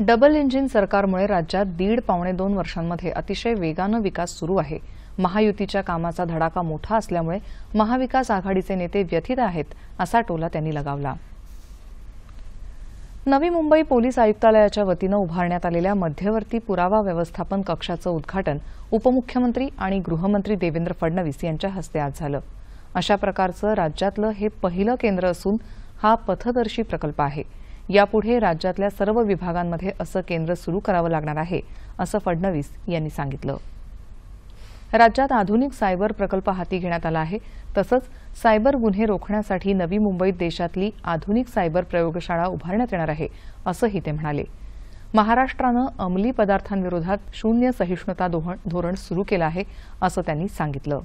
double engine सरकारमुळे राज्यात दीड पावणे दोन वर्षांमध्ये अतिशय वेगानं विकास सुरू आहे महायुतीच्या कामाचा धडाका मोठा असल्यामुळे महाविकास आघाडीचे नेते व्यथित आहेत असा टोला त्यांनी लगावला नवी मुंबई पोलीस आयुक्तालयाच्या वतीनं उभारण्यात आलेल्या मध्यवर्ती पुरावा व्यवस्थापन कक्षाचं उद्घाटन उपमुख्यमंत्री आणि गृहमंत्री देवेंद्र फडणवीस यांच्या हस्ते आज झालं अशा प्रकारचं राज्यातलं हे पहिलं केंद्र असून हा पथदर्शी प्रकल्प आहे यापुढे राज्यातल्या सर्व विभागांमध्ये असं केंद्र सुरू करावं लागणार आहे असं फडणवीस यांनी सांगितलं राज्यात आधुनिक सायबर प्रकल्प हाती घेण्यात आला आहे तसंच सायबर गुन्हे रोखण्यासाठी नवी मुंबईत देशातली आधुनिक सायबर प्रयोगशाळा उभारण्यात येणार आहे असंही ते म्हणाले महाराष्ट्रानं अंमली पदार्थांविरोधात शून्य सहिष्णुता धोरण सुरू केलं आहे असं त्यांनी सांगितलं